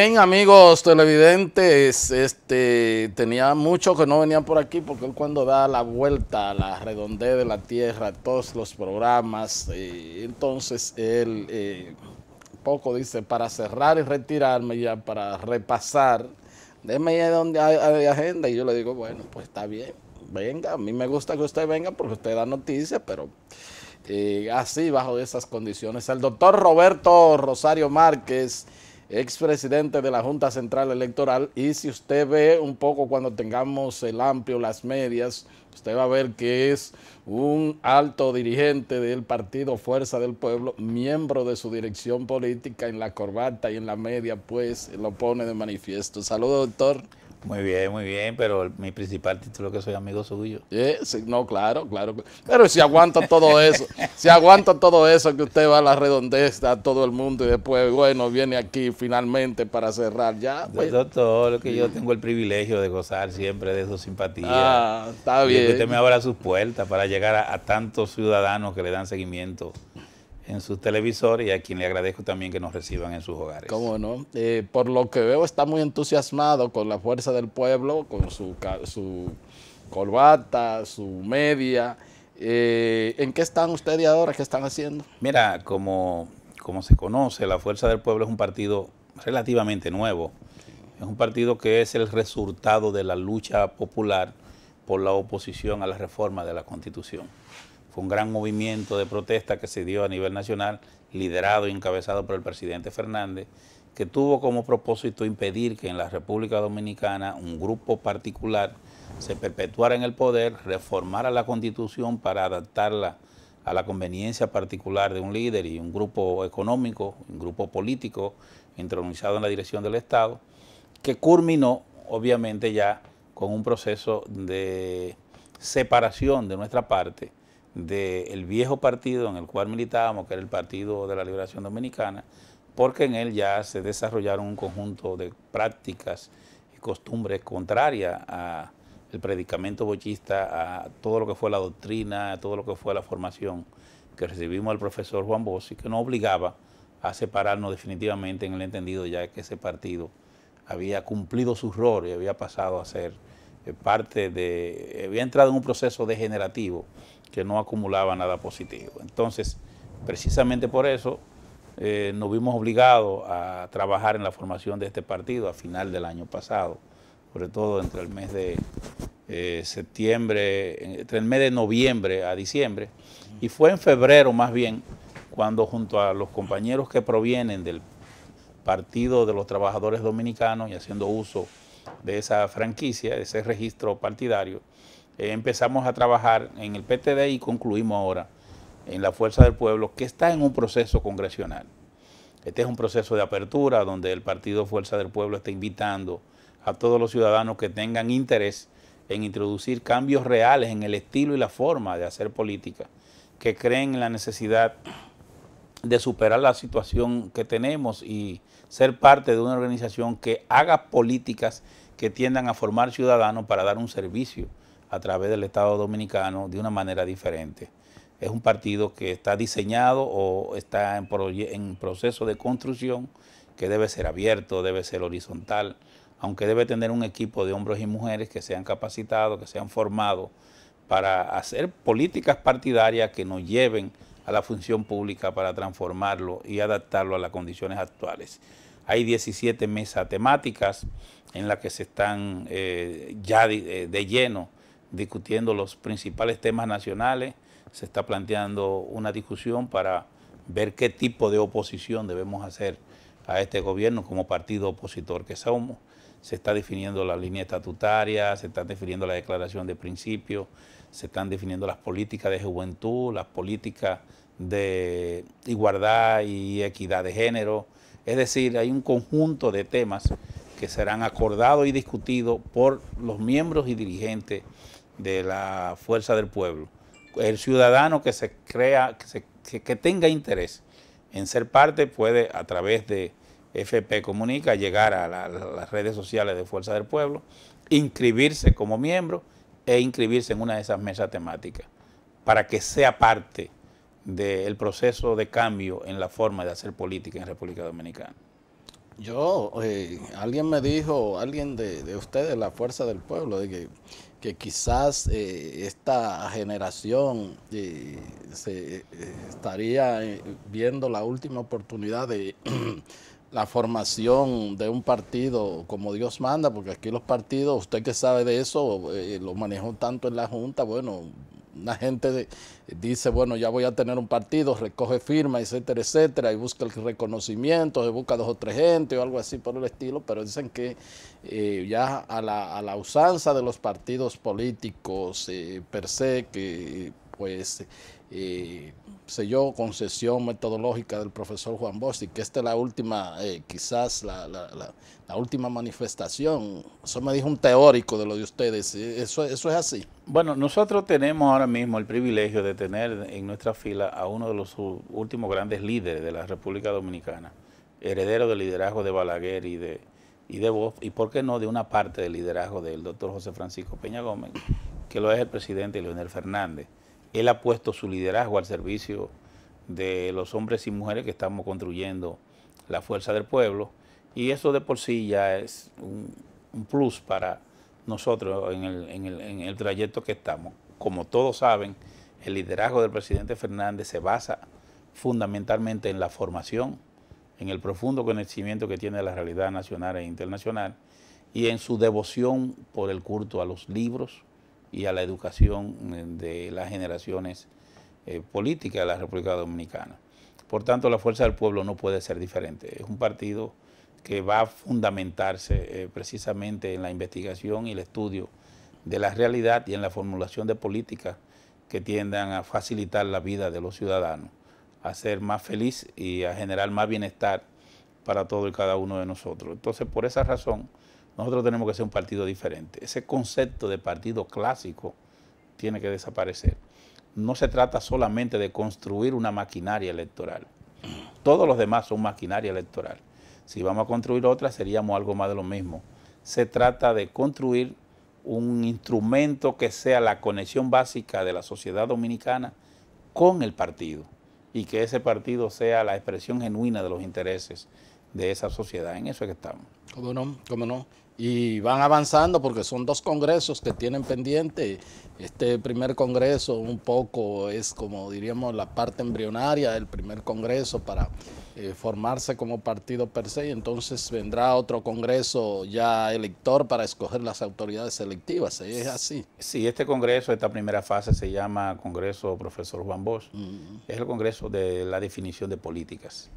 Bien, amigos televidentes, este, tenía mucho que no venía por aquí porque él cuando da la vuelta a la redondez de la tierra, todos los programas, eh, entonces él eh, poco dice para cerrar y retirarme ya, para repasar, déme ya donde hay, agenda y yo le digo, bueno, pues está bien, venga, a mí me gusta que usted venga porque usted da noticias, pero... Eh, así, bajo esas condiciones. El doctor Roberto Rosario Márquez, expresidente de la Junta Central Electoral. Y si usted ve un poco cuando tengamos el amplio, las medias, usted va a ver que es un alto dirigente del partido Fuerza del Pueblo, miembro de su dirección política en la corbata y en la media, pues lo pone de manifiesto. Saludos, doctor. Muy bien, muy bien, pero mi principal título es que soy amigo suyo. no, claro, claro. Pero si aguanta todo eso, si aguanta todo eso que usted va a la redondez a todo el mundo y después, bueno, viene aquí finalmente para cerrar ya. Pues. todo lo que yo tengo el privilegio de gozar siempre de su simpatía. Ah, está bien. Y que usted me abra sus puertas para llegar a tantos ciudadanos que le dan seguimiento en su televisor y a quien le agradezco también que nos reciban en sus hogares. Cómo no. Eh, por lo que veo está muy entusiasmado con la fuerza del pueblo, con su, su corbata, su media. Eh, ¿En qué están ustedes ahora? ¿Qué están haciendo? Mira, como, como se conoce, la Fuerza del Pueblo es un partido relativamente nuevo. Es un partido que es el resultado de la lucha popular por la oposición a la reforma de la Constitución. Fue un gran movimiento de protesta que se dio a nivel nacional, liderado y encabezado por el presidente Fernández, que tuvo como propósito impedir que en la República Dominicana un grupo particular se perpetuara en el poder, reformara la constitución para adaptarla a la conveniencia particular de un líder y un grupo económico, un grupo político entronizado en la dirección del Estado, que culminó obviamente ya con un proceso de separación de nuestra parte del viejo partido en el cual militábamos, que era el Partido de la Liberación Dominicana, porque en él ya se desarrollaron un conjunto de prácticas y costumbres contrarias al predicamento bochista, a todo lo que fue la doctrina, a todo lo que fue la formación que recibimos del profesor Juan Bosch y que nos obligaba a separarnos definitivamente en el entendido ya que ese partido había cumplido su rol y había pasado a ser eh, parte de, había entrado en un proceso degenerativo que no acumulaba nada positivo. Entonces, precisamente por eso eh, nos vimos obligados a trabajar en la formación de este partido a final del año pasado, sobre todo entre el mes de eh, septiembre, entre el mes de noviembre a diciembre, y fue en febrero más bien cuando junto a los compañeros que provienen del Partido de los Trabajadores Dominicanos y haciendo uso de esa franquicia, ese registro partidario, eh, empezamos a trabajar en el PTD y concluimos ahora en la Fuerza del Pueblo, que está en un proceso congresional. Este es un proceso de apertura donde el Partido Fuerza del Pueblo está invitando a todos los ciudadanos que tengan interés en introducir cambios reales en el estilo y la forma de hacer política, que creen en la necesidad de superar la situación que tenemos y ser parte de una organización que haga políticas que tiendan a formar ciudadanos para dar un servicio a través del Estado Dominicano de una manera diferente. Es un partido que está diseñado o está en, proceso de construcción que debe ser abierto, debe ser horizontal, aunque debe tener un equipo de hombres y mujeres que sean capacitados, que sean formados para hacer políticas partidarias que nos lleven a la función pública para transformarlo y adaptarlo a las condiciones actuales. Hay 17 mesas temáticas en las que se están eh, ya eh, de, lleno discutiendo los principales temas nacionales, se está planteando una discusión para ver qué tipo de oposición debemos hacer a este gobierno como partido opositor que somos. Se está definiendo la línea estatutaria, se está definiendo la declaración de principios, se están definiendo las políticas de juventud, las políticas de igualdad y equidad de género. Es decir, hay un conjunto de temas que serán acordados y discutidos por los miembros y dirigentes de la fuerza del pueblo. El ciudadano que se crea, que, tenga interés en ser parte puede a través de FP Comunica llegar a, las redes sociales de Fuerza del Pueblo, inscribirse como miembro e inscribirse en una de esas mesas temáticas para que sea parte del proceso de cambio en la forma de hacer política en República Dominicana. Yo, eh, alguien me dijo, alguien de, de la Fuerza del Pueblo, de que que quizás eh, esta generación eh, se, eh, estaría viendo la última oportunidad de la formación de un partido como Dios manda, porque aquí los partidos, usted que sabe de eso, lo manejó tanto en la Junta, bueno, una gente de, dice, bueno, ya voy a tener un partido, recoge firma, etcétera, etcétera, y busca el reconocimiento, se busca dos o tres gente o algo así por el estilo, pero dicen que eh, ya a la, a la, usanza de los partidos políticos eh, per se, que pues eh, sé yo, concesión metodológica del profesor Juan Bosch, y que esta es la última, eh, quizás la, la, última manifestación. Eso me dijo un teórico de lo de ustedes, ¿eh? eso, eso es así. Bueno, nosotros tenemos ahora mismo el privilegio de tener en nuestra fila a uno de los últimos grandes líderes de la República Dominicana, heredero del liderazgo de Balaguer y de, y de Bosch, y por qué no de una parte del liderazgo del doctor José Francisco Peña Gómez, que lo es el presidente Leonel Fernández él ha puesto su liderazgo al servicio de los hombres y mujeres que estamos construyendo la fuerza del pueblo y eso de por sí ya es un, plus para nosotros en el, en el trayecto que estamos. Como todos saben, el liderazgo del presidente Fernández se basa fundamentalmente en la formación, en el profundo conocimiento que tiene de la realidad nacional e internacional y en su devoción por el culto a los libros, y a la educación mm, de las generaciones eh, políticas de la República Dominicana. Por tanto, la fuerza del pueblo no puede ser diferente. Es un partido que va a fundamentarse eh, precisamente en la investigación y el estudio de la realidad y en la formulación de políticas que tiendan a facilitar la vida de los ciudadanos, a ser más feliz y a generar más bienestar para todo y cada uno de nosotros. Entonces, por esa razón, nosotros tenemos que ser un partido diferente. Ese concepto de partido clásico tiene que desaparecer. No se trata solamente de construir una maquinaria electoral. Todos los demás son maquinaria electoral. Si vamos a construir otra, seríamos algo más de lo mismo. Se trata de construir un instrumento que sea la conexión básica de la sociedad dominicana con el partido y que ese partido sea la expresión genuina de los intereses de esa sociedad. En eso es que estamos. ¿Cómo no? ¿Cómo no? y van avanzando porque son dos congresos que tienen pendiente este primer congreso un poco es como diríamos la parte embrionaria del primer congreso para eh, formarse como partido per se y entonces vendrá otro congreso ya elector para escoger las autoridades electivas, ¿eh? es así. Sí, este congreso, esta primera fase se llama Congreso Profesor Juan Bosch, mm. es el congreso de la definición de políticas.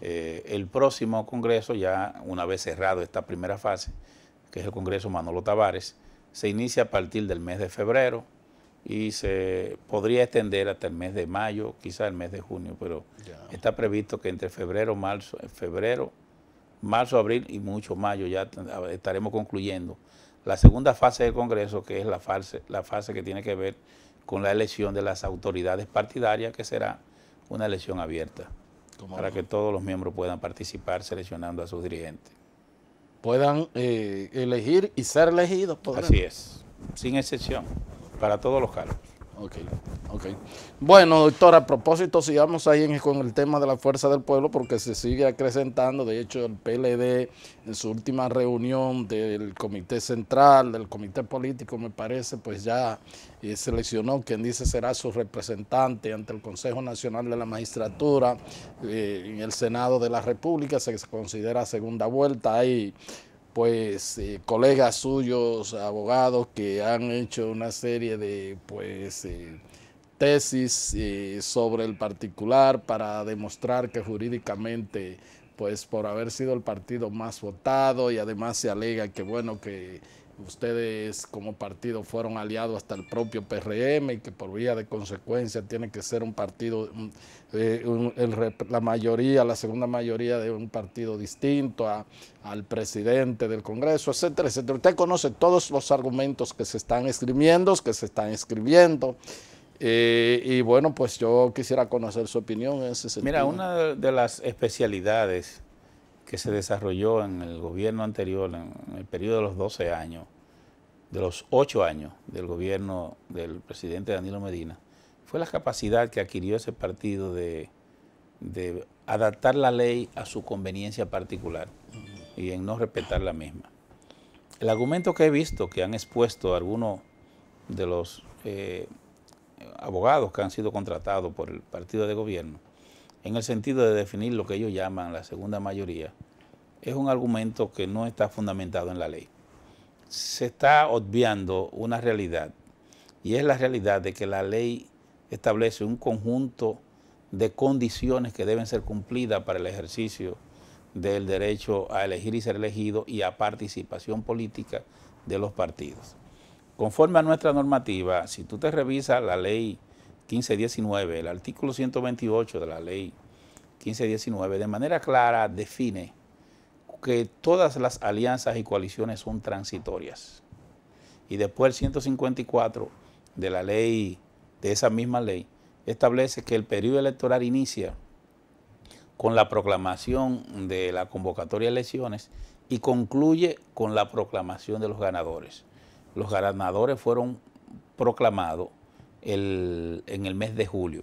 Eh, el próximo congreso, ya una vez cerrado esta primera fase, que es el Congreso Manolo Tavares, se inicia a partir del mes de febrero y se podría extender hasta el mes de mayo, quizás el mes de junio, pero está previsto que entre febrero, marzo, febrero, marzo, abril y mucho mayo ya estaremos concluyendo la segunda fase del Congreso, que es la fase, la fase que tiene que ver con la elección de las autoridades partidarias, que será una elección abierta, para que todos los miembros puedan participar seleccionando a sus dirigentes puedan eh, elegir y ser elegidos. Podrán. Así es, sin excepción, para todos los cargos. Ok, ok. Bueno, doctor, a propósito, sigamos ahí con el tema de la fuerza del pueblo porque se sigue acrecentando. De hecho, el PLD en su última reunión del Comité Central, del Comité Político, me parece, pues ya eh, seleccionó quien dice será su representante ante el Consejo Nacional de la Magistratura eh, en el Senado de la República. Se considera segunda vuelta. ahí, pues eh, colegas suyos, abogados que han hecho una serie de pues eh, tesis eh, sobre el particular para demostrar que jurídicamente pues por haber sido el partido más votado y además se alega que bueno que ustedes como partido fueron aliados hasta el propio PRM y que por vía de consecuencia tiene que ser un partido, mm, eh, la mayoría, la segunda mayoría de un partido distinto al presidente del Congreso, etcétera, etcétera. Usted conoce todos los argumentos que se están escribiendo, que se están escribiendo. Eh, y bueno, pues yo quisiera conocer su opinión en ese sentido. Mira, una de las especialidades que se desarrolló en el gobierno anterior, en el periodo de los 12 años, de los 8 años del gobierno del presidente Danilo Medina, fue la capacidad que adquirió ese partido de, adaptar la ley a su conveniencia particular y en no respetar la misma. El argumento que he visto que han expuesto algunos de los eh, abogados que han sido contratados por el partido de gobierno en el sentido de definir lo que ellos llaman la segunda mayoría, es un argumento que no está fundamentado en la ley. Se está obviando una realidad, y es la realidad de que la ley establece un conjunto de condiciones que deben ser cumplidas para el ejercicio del derecho a elegir y ser elegido y a participación política de los partidos. Conforme a nuestra normativa, si tú te revisas la ley 1519, el artículo 128 de la ley 1519, de manera clara define que todas las alianzas y coaliciones son transitorias. Y después el 154 de la ley, de esa misma ley, establece que el periodo electoral inicia con la proclamación de la convocatoria de elecciones y concluye con la proclamación de los ganadores. Los ganadores fueron proclamados en el mes de julio.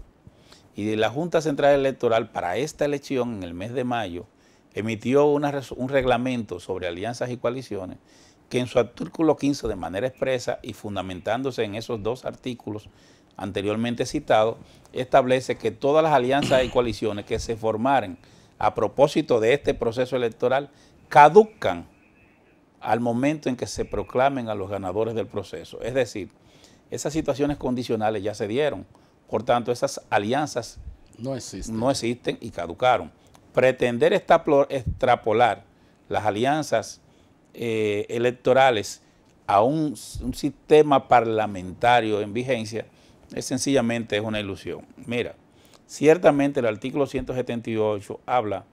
Y la Junta Central Electoral para esta elección en el mes de mayo emitió un reglamento sobre alianzas y coaliciones que en su artículo 15 de manera expresa y fundamentándose en esos dos artículos anteriormente citados, establece que todas las alianzas y coaliciones que se formaren a propósito de este proceso electoral caducan al momento en que se proclamen a los ganadores del proceso. Es decir, esas situaciones condicionales ya se dieron. Por tanto, esas alianzas no existen, y caducaron. Pretender extrapolar las alianzas eh, electorales a un, sistema parlamentario en vigencia es sencillamente es una ilusión. Mira, ciertamente el artículo 178 habla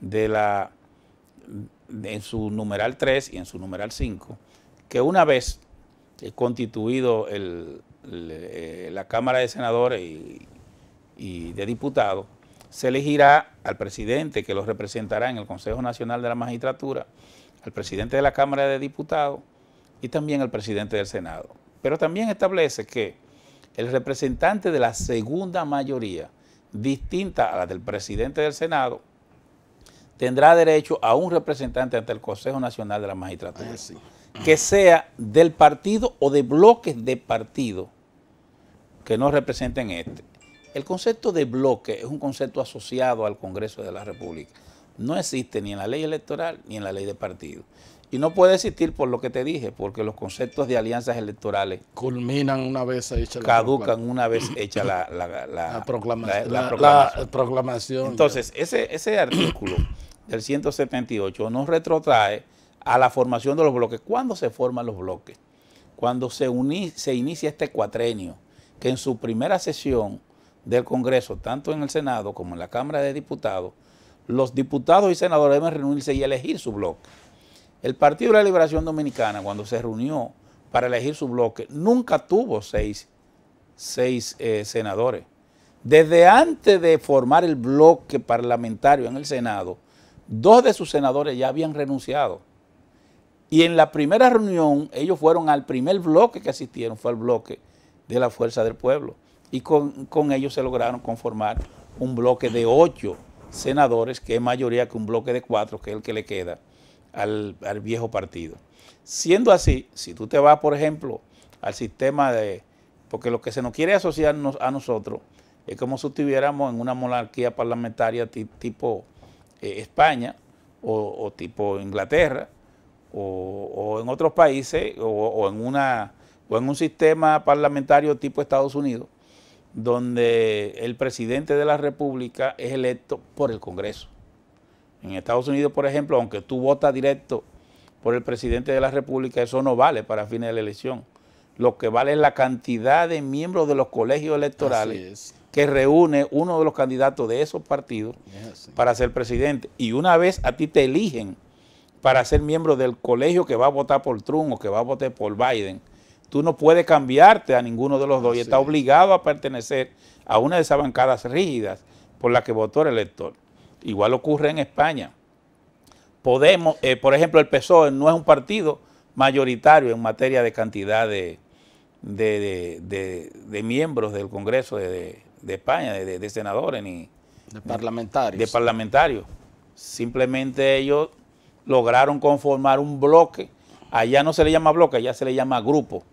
de la en su numeral 3 y en su numeral 5 que una vez constituido eh, la Cámara de Senadores y, de Diputados, se elegirá al presidente que los representará en el Consejo Nacional de la Magistratura, al presidente de la Cámara de Diputados y también al presidente del Senado. Pero también establece que el representante de la segunda mayoría, distinta a la del presidente del Senado, tendrá derecho a un representante ante el Consejo Nacional de la Magistratura. Ah, que sea del partido o de bloques de partido que no representen este. El concepto de bloque es un concepto asociado al Congreso de la República. No existe ni en la ley electoral ni en la ley de partido. Y no puede existir por lo que te dije, porque los conceptos de alianzas electorales culminan una vez hecha la caducan una vez hecha la, la, proclamación. Entonces, ese, ese artículo del 178 nos retrotrae a la formación de los bloques. ¿Cuándo se forman los bloques? Cuando se, se inicia este cuatrenio, que en su primera sesión del Congreso, tanto en el Senado como en la Cámara de Diputados, los diputados y senadores deben reunirse y elegir su bloque. El Partido de la Liberación Dominicana, cuando se reunió para elegir su bloque, nunca tuvo seis, eh, senadores. Desde antes de formar el bloque parlamentario en el Senado, dos de sus senadores ya habían renunciado. Y en la primera reunión, ellos fueron al primer bloque que asistieron, fue el bloque de la Fuerza del Pueblo. Y con, ellos se lograron conformar un bloque de ocho senadores, que es mayoría que un bloque de cuatro, que es el que le queda al, viejo partido. Siendo así, si tú te vas, por ejemplo, al sistema de... Porque lo que se nos quiere asociarnos a nosotros es como si estuviéramos en una monarquía parlamentaria tipo eh, España o tipo Inglaterra, o, en otros países o, en una, o en un sistema parlamentario tipo Estados Unidos, donde el presidente de la República es electo por el Congreso. En Estados Unidos, por ejemplo, aunque tú votas directo por el presidente de la República, eso no vale para fines de la elección. Lo que vale es la cantidad de miembros de los colegios electorales que reúne uno de los candidatos de esos partidos para ser presidente. Y una vez a ti te eligen para ser miembro del colegio que va a votar por Trump o que va a votar por Biden. Tú no puedes cambiarte a ninguno de los dos y está obligado a pertenecer a una de esas bancadas rígidas por la que votó el elector. Igual ocurre en España. Podemos, eh, por ejemplo, el PSOE no es un partido mayoritario en materia de cantidad de, de miembros del Congreso de, España, de, senadores ni de parlamentarios. De parlamentarios. Simplemente ellos lograron conformar un bloque. Allá no se le llama bloque, allá se le llama grupo.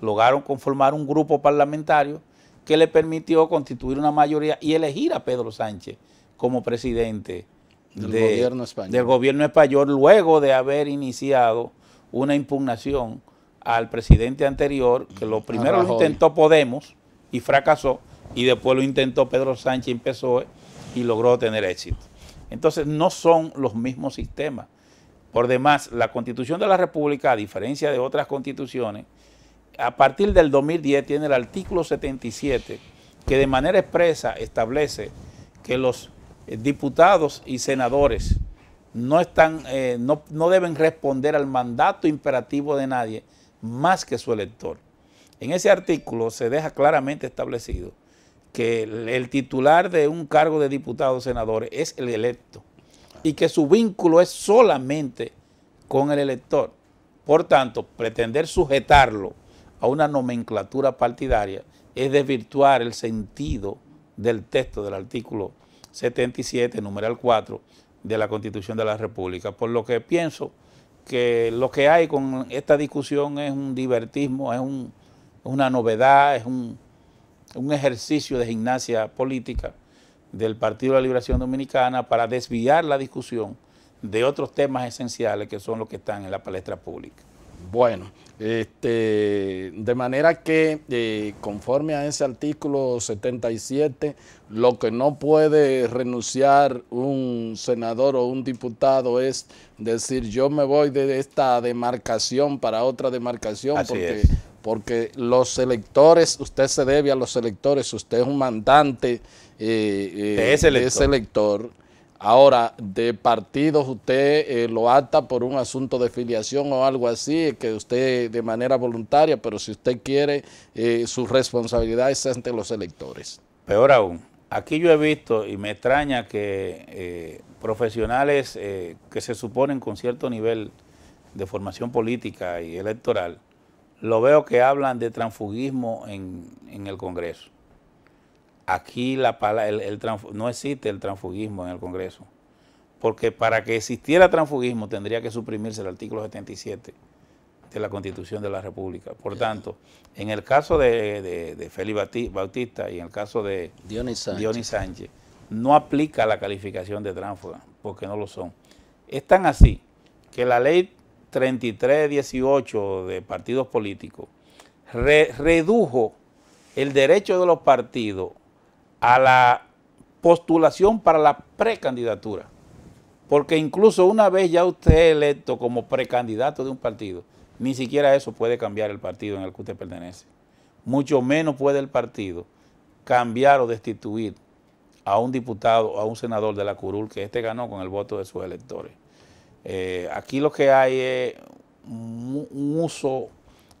Lograron conformar un grupo parlamentario que le permitió constituir una mayoría y elegir a Pedro Sánchez como presidente del, gobierno, español. del gobierno español luego de haber iniciado una impugnación al presidente anterior, que lo primero lo intentó Podemos y fracasó, y después lo intentó Pedro Sánchez y PSOE y logró tener éxito. Entonces no son los mismos sistemas. Por demás, la Constitución de la República, a diferencia de otras constituciones, a partir del 2010 tiene el artículo 77 que de manera expresa establece que los eh, diputados y senadores no, están, eh, no, deben responder al mandato imperativo de nadie más que su elector. En ese artículo se deja claramente establecido que el, el titular de un cargo de diputado o senador es el electo y que su vínculo es solamente con el elector. Por tanto, pretender sujetarlo a una nomenclatura partidaria es desvirtuar el sentido del texto del artículo 77, numeral 4 de la Constitución de la República. Por lo que pienso que lo que hay con esta discusión es un divertismo, es una novedad, es un ejercicio de gimnasia política del Partido de la Liberación Dominicana para desviar la discusión de otros temas esenciales que son los que están en la palestra pública. Bueno, este, de manera que eh, conforme a ese artículo 77, lo que no puede renunciar un senador o un diputado es decir yo me voy de esta demarcación para otra demarcación porque porque los electores, usted se debe a los electores, usted es un mandante eh, de, ese elector. Ahora, de partidos, usted eh, lo ata por un asunto de filiación o algo así, que usted de manera voluntaria, pero si usted quiere, eh, su responsabilidad es ante los electores. Peor aún, aquí yo he visto y me extraña que profesionales que se suponen con cierto nivel de formación política y electoral, lo veo que hablan de transfugismo en el Congreso aquí la, el, no existe el transfugismo en el Congreso, porque para que existiera transfugismo tendría que suprimirse el artículo 77 de la Constitución de la República. Por tanto, en el caso de, Félix Bautista y en el caso de Dionis Sánchez. no aplica la calificación de tránsfuga, porque no lo son. Es tan así que la ley 3318 de partidos políticos redujo el derecho de los partidos a la postulación para la precandidatura. Porque incluso una vez ya usted es electo como precandidato de un partido, ni siquiera eso puede cambiar el partido en el que usted pertenece. Mucho menos puede el partido cambiar o destituir a un diputado o a un senador de la curul que éste ganó con el voto de sus electores. Eh, aquí lo que hay es un uso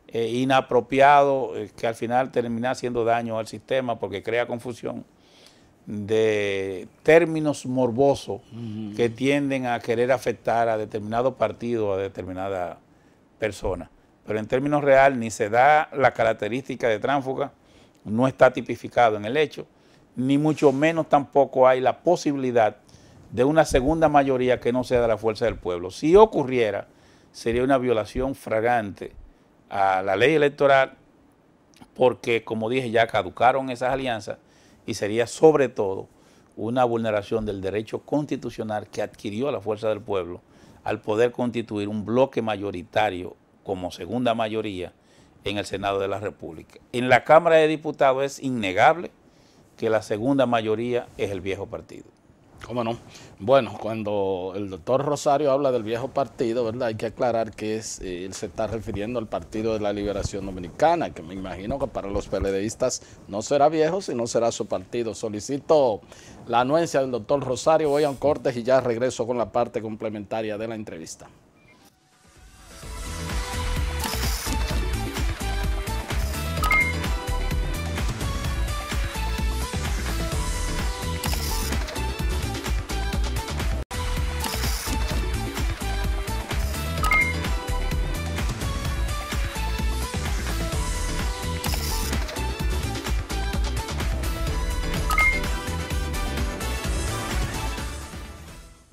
eh, inapropiado eh, que al final termina haciendo daño al sistema porque crea confusión de términos morbosos que tienden a querer afectar a determinado partido a determinada persona. Pero en términos real ni se da la característica de tránfuga, no está tipificado en el hecho, ni mucho menos tampoco hay la posibilidad de una segunda mayoría que no sea de la fuerza del pueblo. Si ocurriera, sería una violación fragante a la ley electoral, porque como dije, ya caducaron esas alianzas y sería sobre todo una vulneración del derecho constitucional que adquirió la fuerza del pueblo al poder constituir un bloque mayoritario como segunda mayoría en el Senado de la República. En la Cámara de Diputados es innegable que la segunda mayoría es el viejo partido. ¿Cómo no? Bueno, cuando el doctor Rosario habla del viejo partido, ¿verdad? Hay que aclarar que es, eh, él se está refiriendo al Partido de la Liberación Dominicana, que me imagino que para los PLDistas no será viejo, sino será su partido. Solicito la anuencia del doctor Rosario, voy a un corte y ya regreso con la parte complementaria de la entrevista.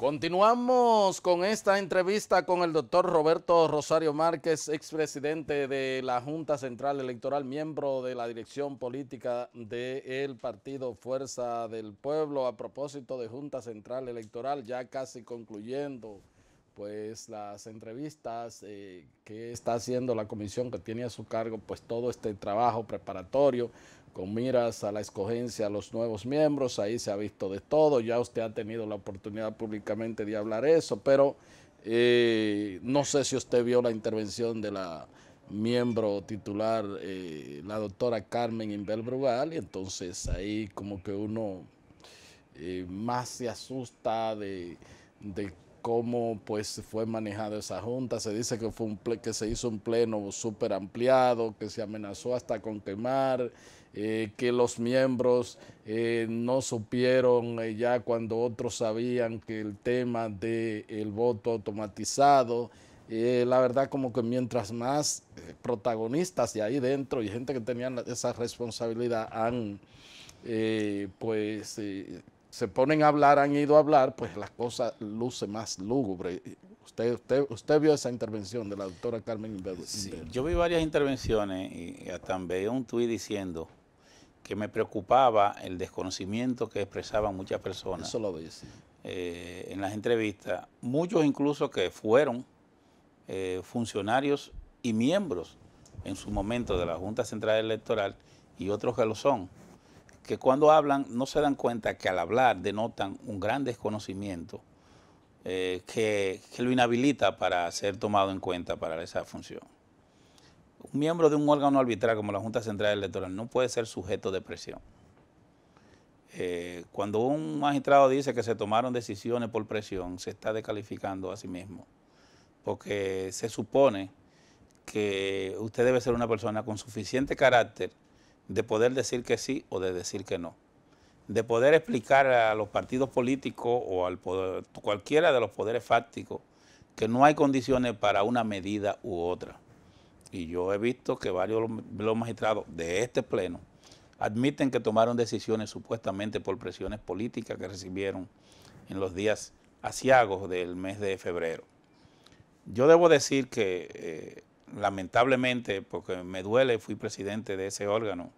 Continuamos con esta entrevista con el doctor Roberto Rosario Márquez, expresidente de la Junta Central Electoral, miembro de la dirección política del partido Fuerza del Pueblo, a propósito de Junta Central Electoral, ya casi concluyendo pues las entrevistas eh, que está haciendo la comisión que tiene a su cargo pues todo este trabajo preparatorio con miras a la escogencia a los nuevos miembros, ahí se ha visto de todo, ya usted ha tenido la oportunidad públicamente de hablar eso, pero eh, no sé si usted vio la intervención de la miembro titular, eh, la doctora Carmen Inbel Brugal, y entonces ahí como que uno eh, más se asusta de, cómo pues fue manejada esa junta. Se dice que, fue un que se hizo un pleno súper ampliado, que se amenazó hasta con quemar. Eh, que los miembros eh, no supieron eh, ya cuando otros sabían que el tema del el voto automatizado, la verdad como que mientras más protagonistas de ahí dentro y gente que tenían esa responsabilidad han, pues se ponen a hablar, han ido a hablar, pues la cosa luce más lúgubre. Usted, usted, usted vio esa intervención de la doctora Carmen yo vi varias intervenciones y hasta veo un tuit diciendo que me preocupaba el desconocimiento que expresaban muchas personas. Eh, en las entrevistas, muchos incluso que fueron eh, funcionarios y miembros en su momento de la Junta Central Electoral y otros que lo son, que cuando hablan no se dan cuenta que al hablar denotan un gran desconocimiento eh, que lo inhabilita para ser tomado en cuenta para esa función un miembro de un órgano arbitral como la Junta Central Electoral no puede ser sujeto de presión. Eh, cuando un magistrado dice que se tomaron decisiones por presión, se está descalificando a sí mismo, porque se supone que usted debe ser una persona con suficiente carácter de poder decir que sí o de decir que no, de poder explicar a los partidos políticos o a cualquiera de los poderes fácticos que no hay condiciones para una medida u otra y yo he visto que varios de los magistrados de este pleno admiten que tomaron decisiones supuestamente por presiones políticas que recibieron en los días asiagos del mes de febrero. Yo debo decir que eh, lamentablemente, porque me duele, fui presidente de ese órgano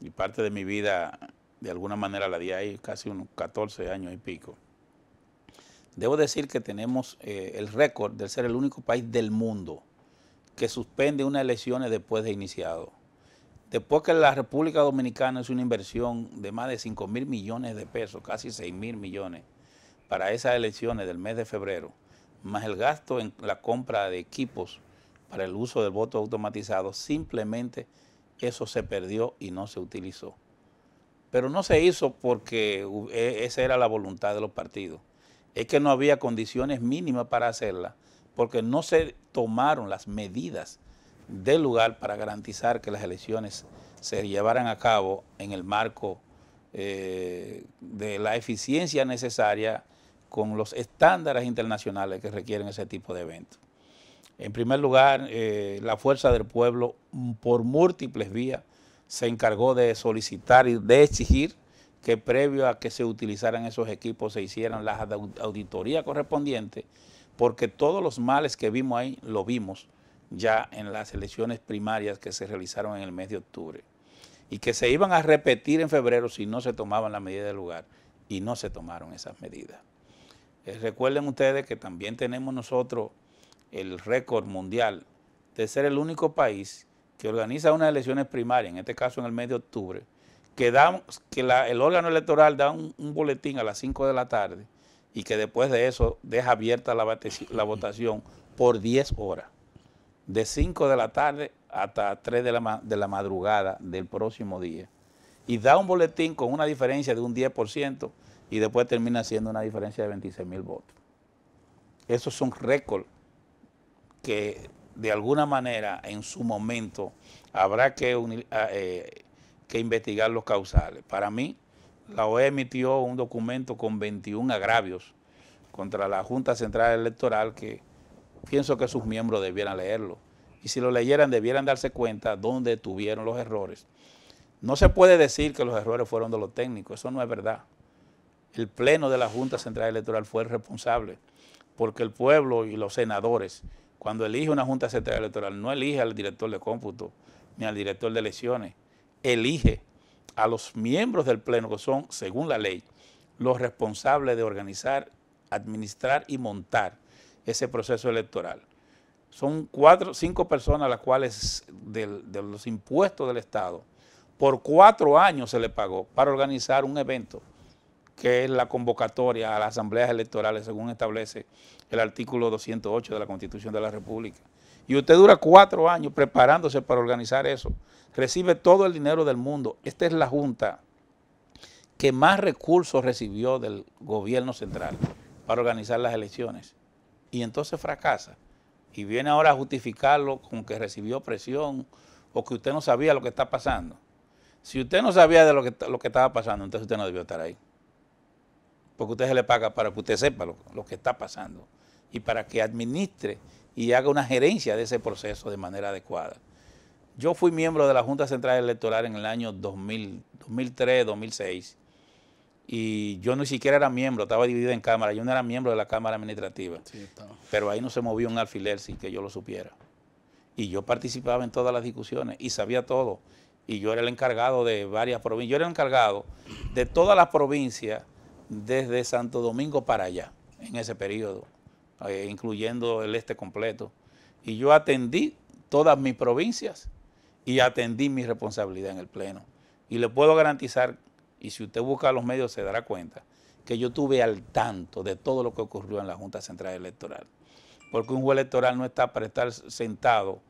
y parte de mi vida de alguna manera la di ahí casi unos 14 años y pico. Debo decir que tenemos eh, el récord de ser el único país del mundo que suspende unas elecciones después de iniciado. Después que la República Dominicana hizo una inversión de más de 5 mil millones de pesos, casi 6 mil millones, para esas elecciones del mes de febrero, más el gasto en la compra de equipos para el uso del voto automatizado, simplemente eso se perdió y no se utilizó. Pero no se hizo porque e, esa era la voluntad de los partidos. Es que no había condiciones mínimas para hacerla porque no se tomaron las medidas del lugar para garantizar que las elecciones se llevaran a cabo en el marco eh, de la eficiencia necesaria con los estándares internacionales que requieren ese tipo de eventos. En primer lugar, eh, la fuerza del pueblo, mm, por múltiples vías, se encargó de solicitar y de exigir que previo a que se utilizaran esos equipos se hicieran las auditorías correspondientes porque todos los males que vimos ahí lo vimos ya en las elecciones primarias que se realizaron en el mes de octubre y que se iban a repetir en febrero si no se tomaban las medidas del lugar y no se tomaron esas medidas. Eh, recuerden ustedes que también tenemos nosotros el récord mundial de ser el único país que organiza unas elecciones primarias, en este caso en el mes de octubre, que, el órgano electoral da un, un boletín a las 5 de la tarde y que después de eso deja abierta la, votación por 10 horas, de 5 de la tarde hasta 3 de la, madrugada del próximo día, y da un boletín con una diferencia de un 10% y después termina siendo una diferencia de 26 mil votos. Eso es un récord que de alguna manera en su momento habrá que, ah, eh, que investigar los causales. Para mí, la OE emitió un documento con 21 agravios contra la Junta Central Electoral que pienso que sus miembros debieran leerlo. Y si lo leyeran, debieran darse cuenta dónde tuvieron los errores. No se puede decir que los errores fueron de los técnicos, eso no es verdad. El pleno de la Junta Central Electoral fue el responsable, porque el pueblo y los senadores, cuando elige una Junta Central Electoral, no elige al director de cómputo ni al director de elecciones, elige a los miembros del Pleno, que son, según la ley, los responsables de organizar, administrar y montar ese proceso electoral. Son cuatro, cinco personas a las cuales de los impuestos del Estado, por cuatro años se le pagó para organizar un evento que es la convocatoria a las asambleas electorales según establece el artículo 208 de la Constitución de la República. Y usted dura cuatro años preparándose para organizar eso. Recibe todo el dinero del mundo. Esta es la Junta que más recursos recibió del gobierno central para organizar las elecciones. Y entonces fracasa. Y viene ahora a justificarlo con que recibió presión o que usted no sabía lo que está pasando. Si usted no sabía de lo que, lo que estaba pasando, entonces usted no debió estar ahí. Porque usted se le paga para que usted sepa lo que está pasando y para que administre y haga una gerencia de ese proceso de manera adecuada. Yo fui miembro de la Junta Central Electoral en el año 2003, 2006, y yo ni siquiera era miembro, estaba dividido en cámara, yo no era miembro de la Cámara Administrativa, pero ahí no se movió un alfiler sin que yo lo supiera. Y yo participaba en todas las discusiones y sabía todo. Y yo era el encargado de varias provincias, yo era el encargado de todas las provincias desde Santo Domingo para allá, en ese periodo. Eh, incluyendo el este completo. Y yo atendí todas mis provincias y atendí mi responsabilidad en el Pleno. Y le puedo garantizar, y si usted busca los medios se dará cuenta, que yo tuve al tanto de todo lo que ocurrió en la Junta Central Electoral. Porque un juez electoral no está para estar sentado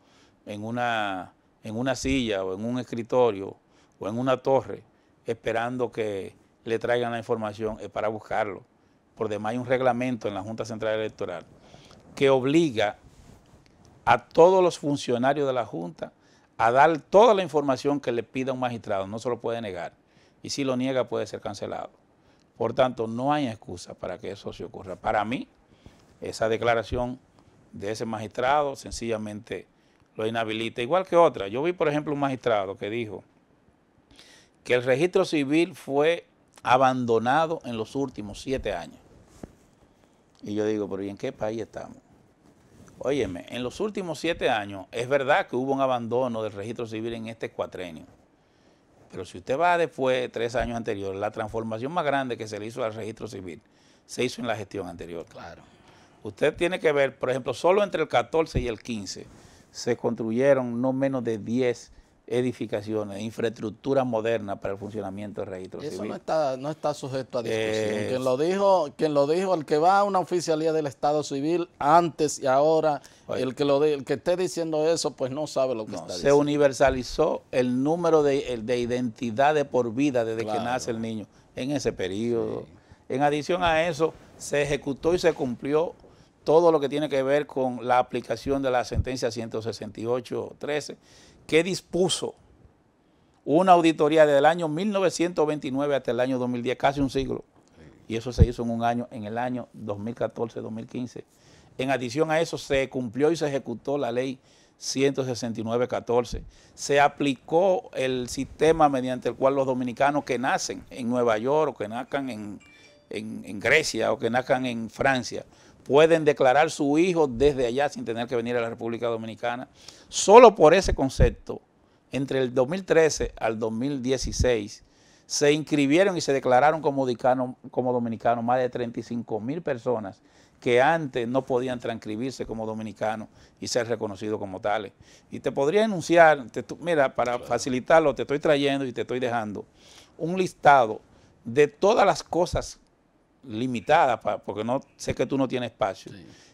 en una, en una silla o en un escritorio o en una torre esperando que le traigan la información, es para buscarlo por demás hay un reglamento en la Junta Central Electoral que obliga a todos los funcionarios de la Junta a dar toda la información que le pida un magistrado, no se lo puede negar. Y si lo niega puede ser cancelado. Por tanto, no hay excusa para que eso se ocurra. Para mí, esa declaración de ese magistrado sencillamente lo inhabilita, igual que otra. Yo vi, por ejemplo, un magistrado que dijo que el registro civil fue abandonado en los últimos siete años. Y yo digo, pero ¿y en qué país estamos? Óyeme, en los últimos siete años es verdad que hubo un abandono del registro civil en este cuatrenio. Pero si usted va después, tres años anteriores, la transformación más grande que se le hizo al registro civil se hizo en la gestión anterior. Claro. Usted tiene que ver, por ejemplo, solo entre el 14 y el 15 se construyeron no menos de 10 edificaciones, infraestructura moderna para el funcionamiento del registro civil. Eso no está, no está sujeto a discusión. Eh, quien lo dijo, quien lo dijo, el que va a una oficialía del Estado Civil antes y ahora, el que lo que esté diciendo eso, pues no sabe lo que está diciendo. Se universalizó el número de, de identidad por vida desde que nace el niño en ese periodo. En adición a eso, se ejecutó y se cumplió todo lo que tiene que ver con la aplicación de la sentencia 168.13 que dispuso una auditoría desde el año 1929 hasta el año 2010, casi un siglo. Y eso se hizo en un año, en el año 2014-2015. En adición a eso, se cumplió y se ejecutó la ley 169-14. Se aplicó el sistema mediante el cual los dominicanos que nacen en Nueva York o que nazcan en, en Grecia o que nazcan en Francia pueden declarar su hijo desde allá sin tener que venir a la República Dominicana. Solo por ese concepto, entre el 2013 al 2016, se inscribieron y se declararon como, dominicanos más de 35 mil personas que antes no podían transcribirse como dominicanos y ser reconocidos como tales. Y te podría enunciar, mira, para facilitarlo, te estoy trayendo y te estoy dejando un listado de todas las cosas limitadas, porque no sé que tú no tienes espacio,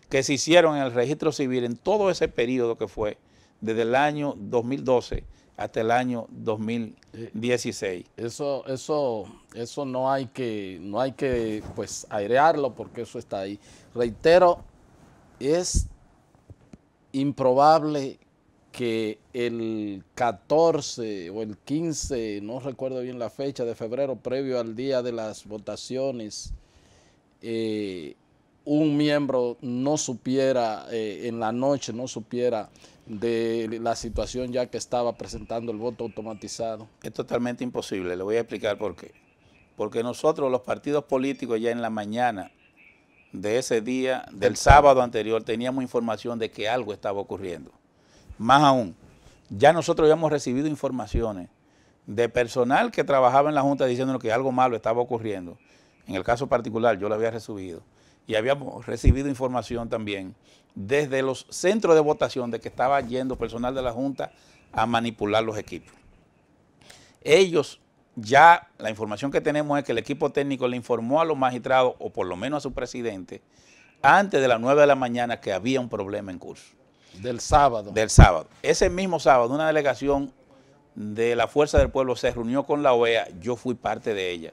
que se hicieron en el registro civil en todo ese periodo que fue desde el año 2012 hasta el año 2016. Eh, eso, eso, eso no hay que, no hay que pues airearlo porque eso está ahí. Reitero, es improbable que el 14 o el 15, no recuerdo bien la fecha de febrero, previo al día de las votaciones, eh, un miembro no supiera eh, en la noche, no supiera de la situación ya que estaba presentando el voto automatizado? Es totalmente imposible, le voy a explicar por qué. Porque nosotros los partidos políticos ya en la mañana de ese día, del sábado anterior, teníamos información de que algo estaba ocurriendo. Más aún, ya nosotros habíamos recibido informaciones de personal que trabajaba en la Junta diciéndonos que algo malo estaba ocurriendo. En el caso particular yo lo había recibido y habíamos recibido información también desde los centros de votación de que estaba yendo personal de la Junta a manipular los equipos. Ellos ya, la información que tenemos es que el equipo técnico le informó a los magistrados, o por lo menos a su presidente, antes de las 9 de la mañana que había un problema en curso. Del sábado. Del sábado. Ese mismo sábado, una delegación de la Fuerza del Pueblo se reunió con la OEA, yo fui parte de ella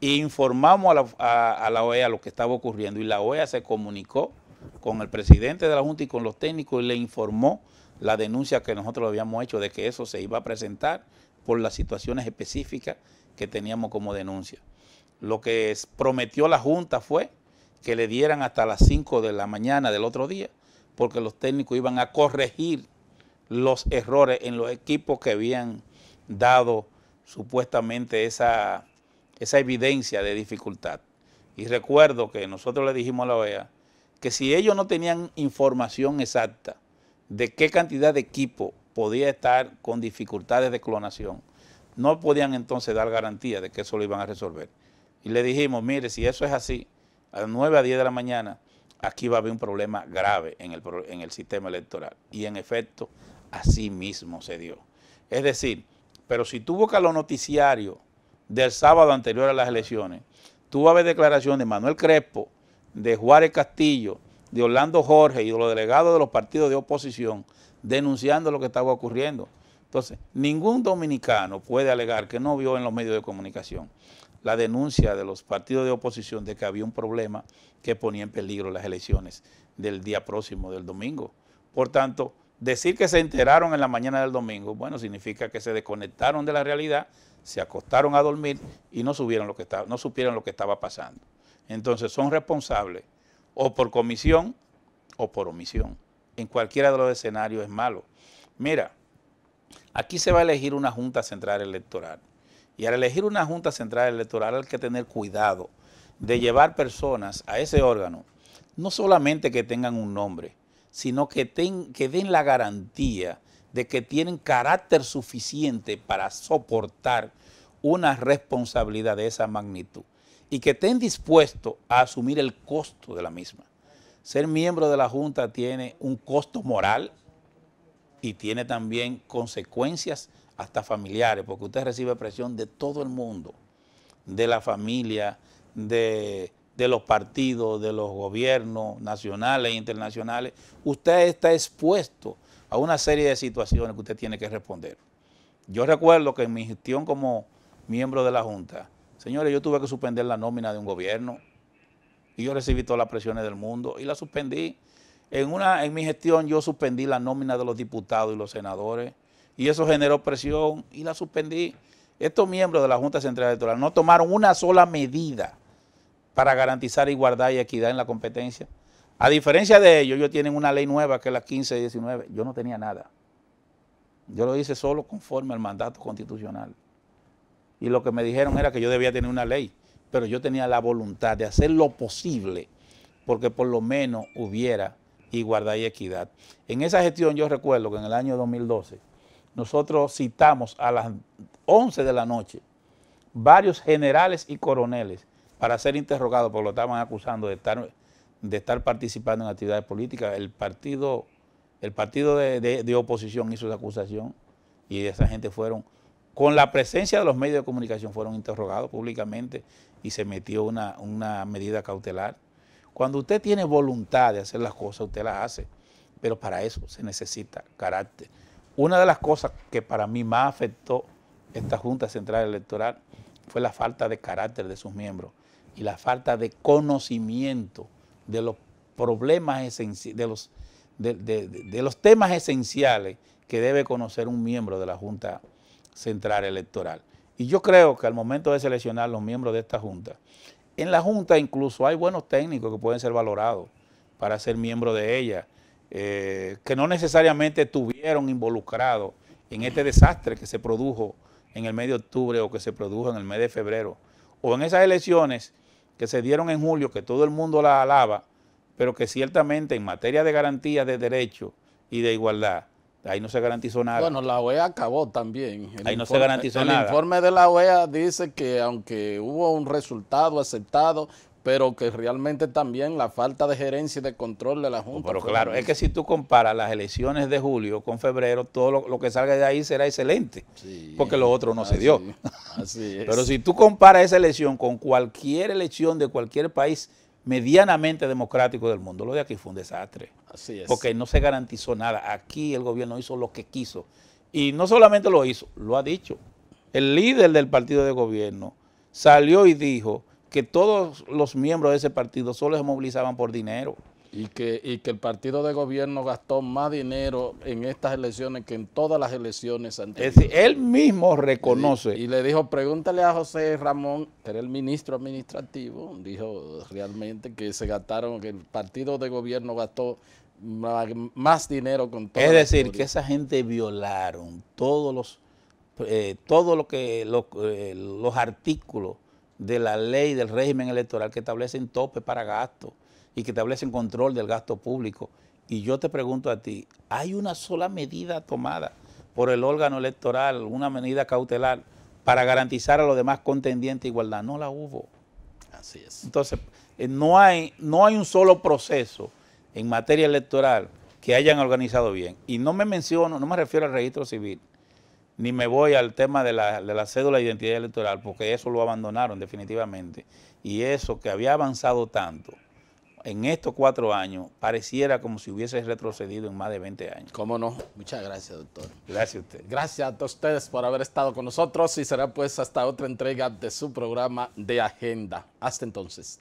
informamos a la, a la, OEA lo que estaba ocurriendo y la OEA se comunicó con el presidente de la Junta y con los técnicos y le informó la denuncia que nosotros habíamos hecho de que eso se iba a presentar por las situaciones específicas que teníamos como denuncia. Lo que prometió la Junta fue que le dieran hasta las 5 de la mañana del otro día, porque los técnicos iban a corregir los errores en los equipos que habían dado supuestamente esa esa evidencia de dificultad. Y recuerdo que nosotros le dijimos a la OEA que si ellos no tenían información exacta de qué cantidad de equipo podía estar con dificultades de clonación, no podían entonces dar garantía de que eso lo iban a resolver. Y le dijimos, mire, si eso es así, a las 9 a 10 de la mañana, aquí va a haber un problema grave en el, en el sistema electoral. Y en efecto, así mismo se dio. Es decir, pero si tuvo que a los noticiarios del sábado anterior a las elecciones, tuvo a ver declaraciones de Manuel Crespo, de Juárez Castillo, de Orlando Jorge y de los delegados de los partidos de oposición denunciando lo que estaba ocurriendo. Entonces, ningún dominicano puede alegar que no vio en los medios de comunicación la denuncia de los partidos de oposición de que había un problema que ponía en peligro las elecciones del día próximo, del domingo. Por tanto, decir que se enteraron en la mañana del domingo, bueno, significa que se desconectaron de la realidad se acostaron a dormir y no, lo que estaba, no supieron lo que estaba pasando. Entonces son responsables o por comisión o por omisión. En cualquiera de los escenarios es malo. Mira, aquí se va a elegir una Junta Central Electoral. Y al elegir una Junta Central Electoral hay que tener cuidado de llevar personas a ese órgano, no solamente que tengan un nombre, sino que, que den la garantía de que tienen carácter suficiente para soportar una responsabilidad de esa magnitud y que estén dispuestos a asumir el costo de la misma. Ser miembro de la Junta tiene un costo moral y tiene también consecuencias hasta familiares, porque usted recibe presión de todo el mundo, de la familia, de, de los partidos, de los gobiernos nacionales e internacionales. Usted está expuesto a una serie de situaciones que usted tiene que responder. Yo recuerdo que en mi gestión como miembro de la Junta, señores, yo tuve que suspender la nómina de un gobierno y yo recibí todas las presiones del mundo y la suspendí. En, una, en mi gestión yo suspendí la nómina de los diputados y los senadores y eso generó presión y la suspendí. Estos miembros de la Junta Central Electoral no tomaron una sola medida para garantizar igualdad y equidad en la competencia. A diferencia de ellos, ellos tienen una ley nueva que es la 1519. Yo no tenía nada. Yo lo hice solo conforme al mandato constitucional. Y lo que me dijeron era que yo debía tener una ley, pero yo tenía la voluntad de hacer lo posible porque por lo menos hubiera igualdad y equidad. En esa gestión yo recuerdo que en el año 2012 nosotros citamos a las 11 de la noche varios generales y coroneles para ser interrogados porque lo estaban acusando de estar de estar participando en actividades políticas. El partido, el partido de, oposición hizo esa acusación y esa gente fueron, con la presencia de los medios de comunicación, fueron interrogados públicamente y se metió una, una medida cautelar. Cuando usted tiene voluntad de hacer las cosas, usted las hace, pero para eso se necesita carácter. Una de las cosas que para mí más afectó esta Junta Central Electoral fue la falta de carácter de sus miembros y la falta de conocimiento de los problemas esenciales, de los, de, de, de los temas esenciales que debe conocer un miembro de la Junta Central Electoral. Y yo creo que al momento de seleccionar los miembros de esta Junta, en la Junta incluso hay buenos técnicos que pueden ser valorados para ser miembro de ella, eh, que no necesariamente estuvieron involucrados en este desastre que se produjo en el mes de octubre o que se produjo en el mes de febrero, o en esas elecciones que se dieron en julio, que todo el mundo la alaba, pero que ciertamente en materia de garantía de derechos y de igualdad, ahí no se garantizó nada. Bueno, la OEA acabó también. ahí no se garantizó nada. El informe de la OEA dice que aunque hubo un resultado aceptado, pero que realmente también la falta de gerencia y de control de la Junta. Pero claro, es que si tú comparas las elecciones de julio con febrero, todo lo, que salga de ahí será excelente, porque lo otro no se dio. Pero si tú comparas esa elección con cualquier elección de cualquier país medianamente democrático del mundo, lo de aquí fue un desastre. Así Porque no se garantizó nada. Aquí el gobierno hizo lo que quiso. Y no solamente lo hizo, lo ha dicho. El líder del partido de gobierno salió y dijo que todos los miembros de ese partido solo se movilizaban por dinero. Y que, que el partido de gobierno gastó más dinero en estas elecciones que en todas las elecciones anteriores. Es decir, él mismo reconoce. Y, le dijo, pregúntale a José Ramón, que era el ministro administrativo, dijo realmente que se gastaron, que el partido de gobierno gastó más dinero con todo. Es decir, que esa gente violaron todos los, eh, todo que, eh, los artículos de la ley del régimen electoral que establecen tope para gastos y que establecen control del gasto público. Y yo te pregunto a ti, ¿hay una sola medida tomada por el órgano electoral, una medida cautelar, para garantizar a los demás contendientes igualdad? No la hubo. Así es. Entonces, eh, no hay, no hay un solo proceso en materia electoral que hayan organizado bien. Y no me menciono, no me refiero al registro civil, ni me voy al tema de la, cédula de identidad electoral, porque eso lo abandonaron definitivamente. Y eso que había avanzado tanto en estos cuatro años, pareciera como si hubiese retrocedido en más de 20 años. ¿Cómo no? Muchas gracias, doctor. Gracias a usted. Gracias a todos ustedes por haber estado con nosotros y será pues hasta otra entrega de su programa de agenda. Hasta entonces.